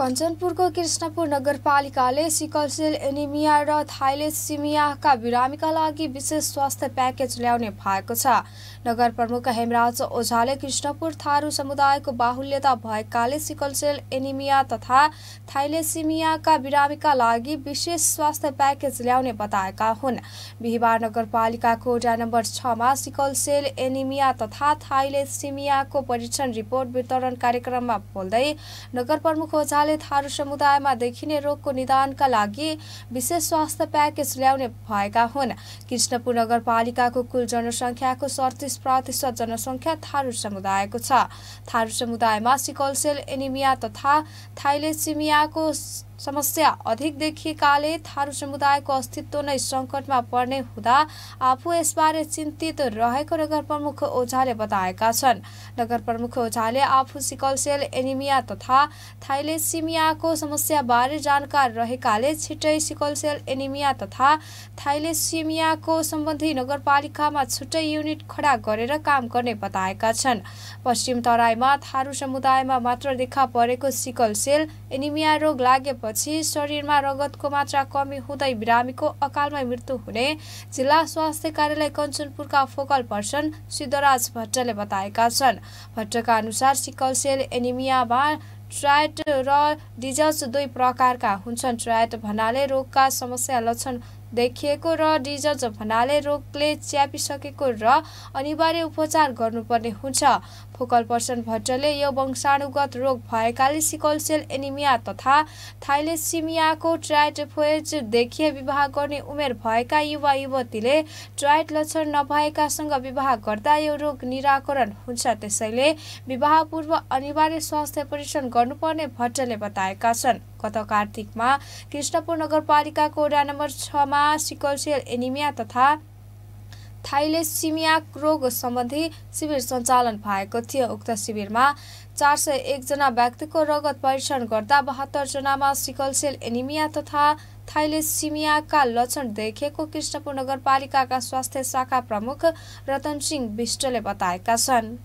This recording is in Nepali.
कञ्चनपुरको कृष्णपुर नगरपालिकाले सिकलसेल एनिमिया र थाइलेसिमियाका बिरामीका लागि विशेष स्वास्थ्य प्याकेज ल्याउने भएको छ नगर प्रमुख हेमराज ओझाले कृष्णपुर थारू समुदायको बाहुल्यता भएकाले सिकलसेल एनिमिया तथा थाइलेसिमियाका बिरामीका लागि विशेष स्वास्थ्य प्याकेज ल्याउने बताएका हुन् बिहिबार नगरपालिकाको ओडा नम्बर छमा सिकलसेल एनिमिया तथा थाइलेसिमियाको परीक्षण रिपोर्ट वितरण कार्यक्रममा बोल्दै नगर प्रमुख ओझाले थारू समुदायमा देखिने रोगको निदानका लागि विशेष स्वास्थ्य प्याकेज ल्याउने भएका हुन् कृष्णपुर नगरपालिकाको कुल जनसङ्ख्याको सडतिस प्रतिशत जनसङ्ख्या थारू समुदायको छ थारू समुदायमा सिकलसेल एनिमिया तथा थाइलेसिमियाको समस्या अधिक देखिएकाले थारू समुदायको अस्तित्व नै सङ्कटमा पर्ने हुँदा आफू यसबारे चिन्तित रहेको नगर प्रमुख ओझाले बताएका छन् नगर प्रमुख ओझाले आफू सिकलसेल एनिमिया तथा थाइलेसिमियाको समस्याबारे जानकार रहेकाले छिट्टै सिकलसेल एनिमिया तथा थाइलेसिमियाको सम्बन्धी नगरपालिकामा छुट्टै युनिट खडा गरेर काम गर्ने बताएका छन् पश्चिम तराईमा थारू समुदायमा मात्र देखा परेको सिकलसेल एनिमिया रोग लागे भएपछि शरीरमा रगतको मात्रा कमी हुँदै बिरामीको अकालमै मृत्यु हुने जिल्ला स्वास्थ्य कार्यालय कञ्चनपुरका फोकल पर्सन सिद्धराज भट्टले बताएका छन् भट्टका अनुसार सिकल सेल एनिमियामा ट्रायट र डिजज दुई प्रकारका हुन्छन् ट्रायट भन्नाले रोगका समस्या लक्षण देखिएको र डिजर्ज भन्नाले रोगले च्यापिसकेको र अनिवार्य उपचार गर्नुपर्ने हुन्छ फोकल पर्सन भट्टले यो वंशाणुगत रोग भएकाले सिकल सेल एनिमिया तथा थाइलेसिमियाको फोएज देखिए विवाह गर्ने उमेर भएका युवा युवतीले ट्राइट लक्षण नभएकासँग विवाह गर्दा यो रोग निराकरण हुन्छ त्यसैले विवाहपूर्व अनिवार्य स्वास्थ्य परीक्षण गर्नुपर्ने भट्टले बताएका छन् गत कार्तिकमा कृष्णपुर नगरपालिकाको वडा नम्बर छमा सिकलसेल एनिमिया तथा थाइलेसिमिया रोग सम्बन्धी शिविर सञ्चालन भएको थियो उक्त शिविरमा चार सय एकजना व्यक्तिको रगत परीक्षण गर्दा बहत्तरजनामा सिकलसेल एनिमिया तथा थाइलेसिमियाका लक्षण देखेको कृष्णपुर नगरपालिकाका स्वास्थ्य शाखा प्रमुख रतन सिंह विष्टले बताएका छन्